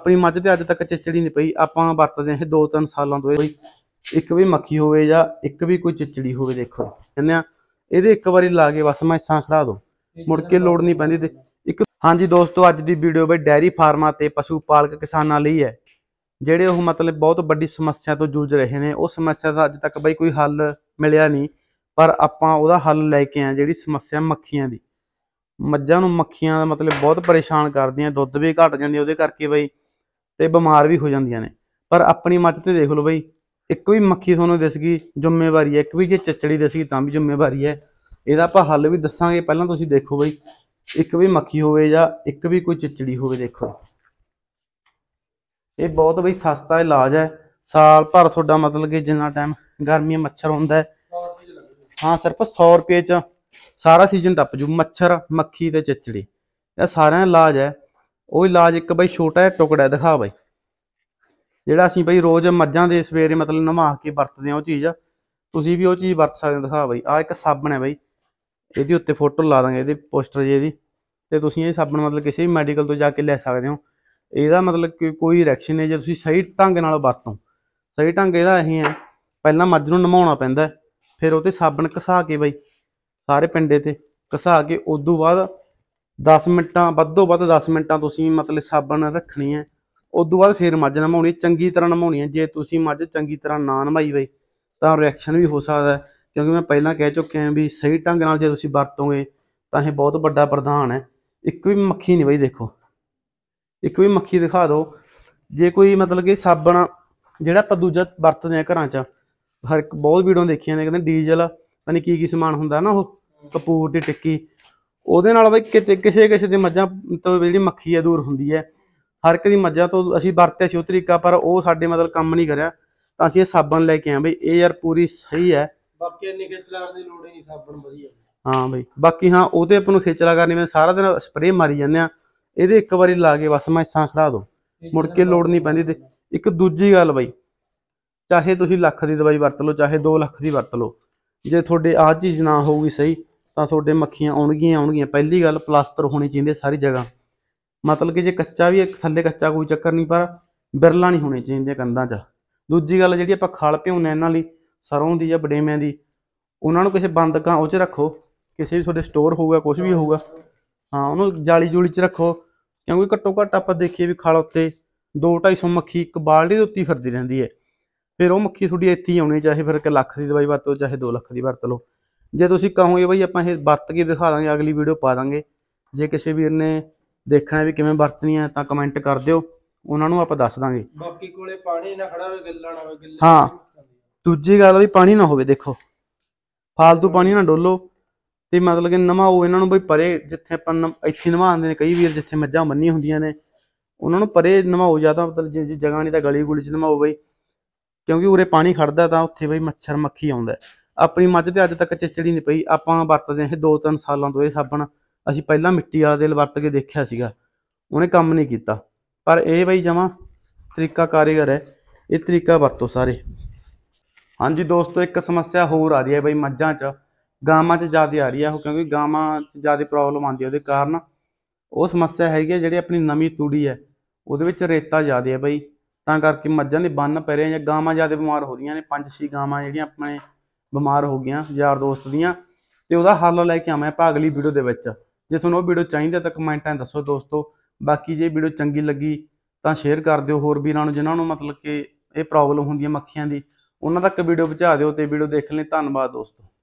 ਆਪਣੀ ਮੱਝ ਤੇ ਅੱਜ ਤੱਕ ਚਿਚੜੀ ਨਹੀਂ ਪਈ ਆਪਾਂ ਵਰਤਦੇ ਆਂ ਇਹ 2-3 ਸਾਲਾਂ ਤੋਂ ਇਹ ਇੱਕ ਵੀ ਮੱਖੀ ਹੋਵੇ ਜਾਂ ਇੱਕ ਵੀ ਕੋਈ ਚਿਚੜੀ ਹੋਵੇ ਦੇਖੋ ਕਹਿੰਦੇ ਆ ਇਹਦੇ ਇੱਕ ਵਾਰੀ ਲਾ ਕੇ ਬਸ ਮੈਸਾਂ ਖੜਾ ਦੋ ਮੁੜ ਕੇ ਲੋੜ ਨਹੀਂ ਪੈਂਦੀ ਤੇ ਇੱਕ ਹਾਂਜੀ ਦੋਸਤੋ ਅੱਜ ਦੀ ਵੀਡੀਓ ਬਈ ਡੈਰੀ ਫਾਰਮਾਂ ਤੇ ਪਸ਼ੂ ਪਾਲਕ ਕਿਸਾਨਾਂ ਲਈ ਹੈ ਜਿਹੜੇ ਉਹ ਮਤਲਬ ਬਹੁਤ ਵੱਡੀ ਸਮੱਸਿਆ ਤੋਂ ਜੂਝ ਰਹੇ ਨੇ ਉਹ ਸਮੱਸਿਆ ਦਾ ਅੱਜ ਤੱਕ ਬਈ ਕੋਈ ਹੱਲ ਮਿਲਿਆ ਨਹੀਂ ਪਰ ਆਪਾਂ ਉਹਦਾ ਹੱਲ ਲੈ ਕੇ ਆਏ ਜਿਹੜੀ ਸਮੱਸਿਆ ਮੱਖੀਆਂ ਦੀ ਮੱਝਾਂ ਨੂੰ ਮੱਖੀਆਂ ਦਾ ਮਤਲਬ ਬਹੁਤ ਪਰੇਸ਼ਾਨ ਕਰਦੀਆਂ ਦੁੱਧ ਵੀ ਘਟ ਜਾਂਦੀ ਉਹਦੇ ਕਰਕੇ ਬਈ ਤੇ ਬਿਮਾਰ ਵੀ ਹੋ ਜਾਂਦੀਆਂ ਨੇ ਪਰ ਆਪਣੀ ਮੱਝ ਤੇ ਦੇਖ ਲਓ ਬਈ ਇੱਕ ਵੀ ਮੱਖੀ ਤੁਹਾਨੂੰ ਦਿਸ ਗਈ ਜ਼ਿੰਮੇਵਾਰੀ ਹੈ ਇੱਕ ਵੀ ਜੇ ਚਿਚੜੀ ਦਿਸ ਗਈ ਤਾਂ ਵੀ ਜ਼ਿੰਮੇਵਾਰੀ ਹੈ ਇਹਦਾ ਆਪਾਂ ਹੱਲ ਵੀ ਦੱਸਾਂਗੇ ਪਹਿਲਾਂ ਤੁਸੀਂ ਦੇਖੋ ਬਈ ਇੱਕ ਵੀ ਮੱਖੀ ਹੋਵੇ ਜਾਂ ਇੱਕ ਵੀ ਕੋਈ ਚਿਚੜੀ ਹੋਵੇ ਦੇਖੋ ਇਹ ਬਹੁਤ ਬਈ ਸਸਤਾ ਇਲਾਜ ਹੈ ਸਾਲ ਭਰ ਤੁਹਾਡਾ ਮਤਲਬ ਕਿ ਜਿੰਨਾ ਟਾਈਮ ਗਰਮੀ ਮੱਛਰ ਹੁੰਦਾ ਹਾਂ ਸਿਰਫ 100 ਰੁਪਏ ਚ ਸਾਰਾ ਸੀਜ਼ਨ ਟੱਪ ਜੂ ਮੱਛਰ ਮੱਖੀ ਤੇ ਚਿਚੜੀ ਇਹ ਸਾਰਿਆਂ ਦਾ ਇਲਾਜ ਹੈ ਉਹ ਇਲਾਜ ਇੱਕ ਬਈ ਛੋਟਾ ਜਿਹਾ ਟੁਕੜਾ ਦਿਖਾ ਬਈ ਜਿਹੜਾ ਅਸੀਂ ਬਈ ਰੋਜ਼ ਮੱਝਾਂ ਦੇ ਸਵੇਰੇ ਮਤਲਬ ਨਮਾ ਕੇ ਵਰਤਦੇ ਆ ਉਹ ਚੀਜ਼ ਤੁਸੀਂ ਵੀ ਉਹ ਚੀਜ਼ ਵਰਤ ਸਕਦੇ ਹੋ ਦਿਖਾ ਬਈ ਆ ਇੱਕ ਸਾਬਣ ਹੈ ਬਈ ਇਹਦੇ ਉੱਤੇ ਫੋਟੋ ਲਾ ਦਾਂਗੇ ਇਹਦੇ ਪੋਸਟਰ ਜੇ ਦੀ ਤੇ ਤੁਸੀਂ ਇਹ ਸਾਬਣ ਮਤਲਬ ਕਿਸੇ ਵੀ ਮੈਡੀਕਲ ਤੋਂ ਜਾ ਕੇ ਲੈ ਸਕਦੇ ਹੋ ਇਹਦਾ ਮਤਲਬ ਕਿ ਕੋਈ ਰਿਐਕਸ਼ਨ ਨਹੀਂ ਜੇ ਤੁਸੀਂ ਸਹੀ ਢੰਗ ਨਾਲ ਵਰਤੋ ਸਹੀ ਢੰਗ ਇਹਦਾ ਇਹ ਹੈ ਪਹਿਲਾਂ ਮੱਝ ਨੂੰ ਨਮਾਉਣਾ ਪੈਂਦਾ ਫਿਰ ਉਹਤੇ ਸਾਬਣ ਘਸਾ ਕੇ ਬਈ ਸਾਰੇ ਪਿੰਡੇ ਤੇ ਘਸਾ ਕੇ ਉਸ ਤੋਂ ਬਾਅਦ 10 ਮਿੰਟਾਂ ਵੱਧੋ ਵੱਧ 10 ਮਿੰਟਾਂ ਤੁਸੀਂ ਮਤਲਬ ਸਾਬਣ ਰੱਖਣੀ ਹੈ ਉਸ ਤੋਂ ਬਾਅਦ ਫੇਰ ਮੱਝ ਨਮਾਉਣੀ ਚੰਗੀ ਤਰ੍ਹਾਂ ਨਮਾਉਣੀ ਹੈ ਜੇ ਤੁਸੀਂ ਮੱਝ ਚੰਗੀ ਤਰ੍ਹਾਂ ਨਾ ਨਮਾਈ ਬਈ ਤਾਂ ਰਿਐਕਸ਼ਨ ਵੀ ਹੋ ਸਕਦਾ ਕਿਉਂਕਿ ਮੈਂ ਪਹਿਲਾਂ ਕਹਿ ਚੁੱਕਿਆ ਹਾਂ ਵੀ ਸਹੀ ਢੰਗ ਨਾਲ ਜੇ ਤੁਸੀਂ ਵਰਤੋਗੇ ਤਾਂ ਇਹ ਬਹੁਤ ਵੱਡਾ ਪ੍ਰਧਾਨ ਹੈ ਇੱਕ ਵੀ ਮੱਖੀ ਨਹੀਂ ਬਈ ਦੇਖੋ ਇੱਕ ਵੀ ਮੱਖੀ ਦਿਖਾ ਦਿਓ ਜੇ ਕੋਈ ਮਤਲਬ ਕਿ ਸਾਬਣ ਜਿਹੜਾ ਆਪਾਂ ਦੂਜਾ ਵਰਤਦੇ ਆ ਘਰਾਂ 'ਚ ਹਰ ਇੱਕ ਬਹੁਤ ਵੀਡੀਓ ਦੇਖੀਆਂ ਨੇ ਕਹਿੰਦੇ ਡੀਜ਼ਲ ਪਤਾ ਨਹੀਂ ਕੀ ਕੀ ਸਮਾਨ ਹੁੰਦਾ ਨਾ ਉਹ ਕਪੂਰ ਦੀ ਟਿੱਕੀ ਉਹਦੇ ਨਾਲ ਬਈ ਕਿਤੇ ਕਿਸੇ ਕਿਸੇ ਦੀ ਮੱਝਾਂ ਤੋਂ ਜਿਹੜੀ ਮੱਖੀ ਆ ਦੂਰ ਹੁੰਦੀ ਹੈ ਹਰ ਇੱਕ ਦੀ ਮੱਝਾਂ ਤੋਂ ਅਸੀਂ ਵਰਤਿਆ ਸੀ ਉਹ ਤਰੀਕਾ ਪਰ ਉਹ ਸਾਡੇ ਮਤਲਬ ਕੰਮ ਨਹੀਂ ਕਰਿਆ ਤਾਂ ਅਸੀਂ ਇਹ ਸਾਬਣ ਲੈ ਕੇ ਆਏ ਬਈ ਇਹ ਯਾਰ ਪੂਰੀ ਸਹੀ ਹੈ ਬਾਕੀ ਇੰਨੀ ਖੇਚ ਲਾਣ ਦੀ ਲੋੜ ਨਹੀਂ ਸਾਬਣ ਵਧੀਆ ਹਾਂ ਬਈ ਬਾਕੀ ਹਾਂ ਉਹਦੇ ਆਪਾਂ ਨੂੰ ਖੇਚਲਾ ਕਰਨੀ ਮੈਂ ਸਾਰਾ ਦਿਨ ਸਪਰੇਅ ਮਾਰੀ ਜਾਂਦੇ ਆ ਇਹਦੇ ਇੱਕ ਵਾਰੀ ਲਾ ਕੇ ਬਸ ਸਾਂ ਖੜਾ ਦੋ ਮੁੜ ਕੇ ਲੋੜ ਨਹੀਂ ਪੈਂਦੀ ਤੇ ਇੱਕ ਦੂਜੀ ਗੱਲ ਬਈ ਚਾਹੇ ਤੁਸੀਂ ਲੱਖ ਦੀ ਦਵਾਈ ਵਰਤ ਲਓ ਚਾਹੇ 2 ਲੱਖ ਦੀ ਵਰਤ ਲਓ ਜੇ ਤੁਹਾਡੇ ਆਹ ਚੀਜ਼ ਨਾ ਹੋਊਗੀ ਸਹੀ ਤਾਂ ਤੁਹਾਡੇ ਮੱਖੀਆਂ ਆਉਣਗੀਆਂ ਆਉਣਗੀਆਂ ਪਹਿਲੀ ਗੱਲ ਪਲਾਸਟਰ ਹੋਣੀ ਚਾਹੀਦੀ ਸਾਰੀ ਜਗ੍ਹਾ ਮਤਲਬ ਕਿ ਜੇ ਕੱਚਾ ਵੀ ਇੱਕ ਥੱਲੇ ਕੱਚਾ ਕੋਈ ਚੱਕਰ ਨਹੀਂ ਪਰ ਬਿਰਲਾ ਨਹੀਂ ਹੋਣੀ ਚਾਹੀਦੀ ਕੰਧਾਂ 'ਚ ਦੂਜੀ ਗੱਲ ਜਿਹੜੀ ਆਪਾਂ ਖਾਲ ਭਿਉਂਦੇ ਇਹਨਾਂ ਲਈ ਸਰੋਂ ਦੀ ਜਾਂ ਬਡੇਮਿਆਂ ਦੀ ਉਹਨਾਂ ਨੂੰ ਕਿਸੇ ਬੰਦ ਕਾਂ ਉਹ 'ਚ ਰੱਖੋ ਕਿਸੇ ਵੀ ਤੁਹਾਡੇ ਸਟੋਰ ਹੋਊਗਾ ਕੁਝ ਵੀ ਹੋਊਗਾ ਹਾਂ ਉਹਨੂੰ ਜਾਲੀ ਜੂਲੀ 'ਚ ਰੱਖੋ ਕਿਉਂਕਿ ਘੱਟੋ ਘੱਟ ਆਪਾਂ ਦੇਖੀਏ ਵੀ ਖਾਲ ਉੱਤੇ 2-250 ਮੱਖੀ ਇੱਕ ਬਾਲਟੀ ਦੇ ਉੱਤੇ ਫਿਰਦੀ ਰਹਿੰਦੀ ਹੈ ਫਿਰ ਉਹ ਮੱਖੀ ਤੁਹਾਡੀ ਇੱਥੇ ਹੀ ਆਉਣੀ ਚਾਹੇ ਫਿਰ 1 ਲੱਖ ਦੀ ਦਵਾਈ ਵਰਤੋ ਚਾਹੇ 2 ਲੱਖ ਦੀ ਵਰਤ ਲਓ ਜੇ ਤੁਸੀਂ ਕਹੋਗੇ ਬਈ ਆਪਾਂ ਇਹ ਵਰਤ ਕੇ ਦਿਖਾ ਦਾਂਗੇ ਅਗਲੀ ਵੀਡੀਓ ਪਾ ਦਾਂਗੇ ਜੇ ਕਿਸੇ ਵੀਰ ਨੇ ਦੇਖਣਾ ਵੀ ਕਿਵੇਂ ਵਰਤਣੀ ਹੈ ਤਾਂ ਕਮੈਂਟ ਕਰ ਦਿਓ ਉਹਨਾਂ ਨੂੰ ਆਪਾਂ ਦੱਸ ਦਾਂਗੇ ਬਾਕੀ ਕੋਲੇ ਪਾਣੀ ਨਾ ਖੜਾ ਹੋਵੇ ਗਿੱਲਾ ਨਾ ਹੋਵੇ ਗਿੱਲਾ ਹਾਂ ਦੂਜੀ ਗੱਲ ਵੀ ਪਾਣੀ ਨਾ ਹੋਵੇ ਦੇਖੋ ਫालतू ਪਾਣੀ ਨਾ ਡੋਲੋ ਤੇ ਮਤਲਬ ਕਿ ਨਮਾਓ ਇਹਨਾਂ ਨੂੰ ਬਈ ਪਰੇ ਜਿੱਥੇ ਆਪਾਂ ਇੱਥੇ ਨਮਾਉਂਦੇ ਨੇ ਕਈ ਵੀਰ ਜਿੱਥੇ ਮੱਝਾਂ ਬੰਨੀ ਹੁੰਦੀਆਂ ਨੇ ਉਹਨਾਂ ਨੂੰ ਪਰੇ ਨਮਾਓ ਜਿਆਦਾ ਮਤਲਬ ਜੇ ਜਗ੍ਹਾ ਨਹੀਂ ਤਾਂ ਗਲੀ ਗੁਲੀ ਚ ਨਮਾਓ ਬਈ ਕਿਉਂਕਿ ਉਰੇ ਪਾਣੀ ਖੜਦਾ ਤਾਂ ਉੱਥੇ ਬਈ ਮੱਛਰ ਮੱਖੀ ਆਉਂਦਾ ਆਪਣੀ ਮੱਝ ਤੇ ਅੱਜ ਤੱਕ ਚਿਚੜੀ ਨਹੀਂ ਪਈ ਆਪਾਂ ਵਰਤਦੇ ਇਹ 2-3 ਸਾਲਾਂ ਤੋਂ ਇਹ ਸਾਬਣ ਅਸੀਂ ਪਹਿਲਾਂ ਮਿੱਟੀ ਵਾਲਾ ਤੇਲ ਵਰਤ ਕੇ ਦੇਖਿਆ ਸੀਗਾ ਉਹਨੇ ਕੰਮ ਨਹੀਂ ਕੀਤਾ ਪਰ ਇਹ ਬਈ ਜਮਾ ਤਰੀਕਾ ਕਾਰੀਗਰ ਹੈ ਇਹ ਤਰੀਕਾ ਵਰਤੋ ਸਾਰੇ ਹਾਂਜੀ ਦੋਸਤੋ ਇੱਕ ਸਮੱਸਿਆ ਹੋਰ ਆ ਰਹੀ ਹੈ ਬਈ ਮੱਝਾਂ 'ਚ ਗਾਵਾਂ 'ਚ ਜ਼ਿਆਦਾ ਆ ਰਹੀ ਹੈ ਉਹ ਕਿਉਂਕਿ ਗਾਵਾਂ 'ਚ ਜ਼ਿਆਦਾ ਪ੍ਰੋਬਲਮ ਆਉਂਦੀ ਹੈ ਉਹਦੇ ਕਾਰਨ ਉਹ ਸਮੱਸਿਆ ਹੈਗੀ ਹੈ ਜਿਹੜੀ ਆਪਣੀ ਨਵੀਂ ਤੂੜੀ ਹੈ ਉਹਦੇ ਵਿੱਚ ਰੇਤਾ ਜ਼ਿਆਦਾ ਹੈ ਬਈ ਤਾਂ ਕਰਕੇ ਮੱਝਾਂ ਦੇ ਬੰਨ ਪੈ ਰਹੇ ਜਾਂ ਗਾਵਾਂ ਜ਼ਿਆਦਾ ਬਿਮਾਰ ਹੋ ਰਹੀਆਂ ਨੇ ਪੰਜ ਛੇ ਗਾਵਾਂ ਜਿਹੜੀਆਂ ਆਪਣੇ ਬਿਮਾਰ ਹੋ ਗਿਆ ਯਾਰ ਦੋਸਤ ਦੀਆਂ ਤੇ ਉਹਦਾ ਹੱਲ ਲੈ ਕੇ ਆਵਾਂ ਆਪਾਂ ਅਗਲੀ ਵੀਡੀਓ ਦੇ ਵਿੱਚ ਜੇ ਤੁਹਾਨੂੰ ਉਹ ਵੀਡੀਓ ਚਾਹੀਦੀ ਤਾਂ ਕਮੈਂਟਾਂ ਦੱਸੋ ਦੋਸਤੋ ਬਾਕੀ ਜੇ ਵੀਡੀਓ ਚੰਗੀ ਲੱਗੀ ਤਾਂ ਸ਼ੇਅਰ ਕਰ ਦਿਓ ਹੋਰ ਵੀਰਾਂ ਨੂੰ ਜਿਨ੍ਹਾਂ ਨੂੰ ਮਤਲਬ ਕਿ ਇਹ ਪ੍ਰੋਬਲਮ ਹੁੰਦੀ ਹੈ ਮੱਖੀਆਂ ਦੀ ਉਹਨਾਂ ਤੱਕ ਵੀਡੀਓ ਪਹੁੰਚਾ ਦਿਓ ਤੇ ਵੀਡੀਓ ਦੇਖਣ ਲਈ ਧੰਨਵਾਦ ਦੋਸਤੋ